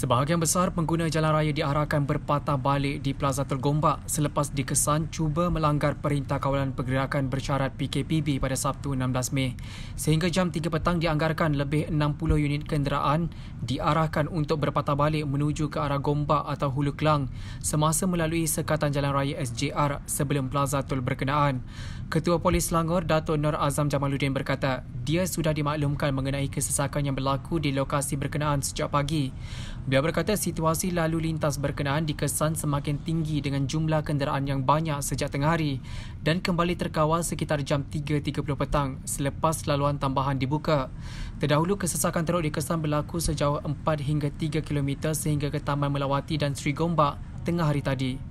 Sebahagian besar pengguna jalan raya diarahkan berpatah balik di Plaza Tergombak selepas dikesan cuba melanggar Perintah Kawalan Pergerakan Bersyarat PKPB pada Sabtu 16 Mei. Sehingga jam 3 petang dianggarkan lebih 60 unit kenderaan diarahkan untuk berpatah balik menuju ke arah Gombak atau Hulu Kelang semasa melalui sekatan jalan raya SJR sebelum Plaza Tol berkenaan. Ketua Polis Selangor, Dato' Nur Azam Jamaluddin berkata, dia sudah dimaklumkan mengenai kesesakan yang berlaku di lokasi berkenaan sejak pagi. Beliau berkata situasi lalu lintas berkenaan dikesan semakin tinggi dengan jumlah kenderaan yang banyak sejak tengah hari dan kembali terkawal sekitar jam 3.30 petang selepas laluan tambahan dibuka. Terdahulu kesesakan teruk dikesan berlaku sejauh 4 hingga 3 km sehingga ke Taman Melawati dan Sri Gombak tengah hari tadi.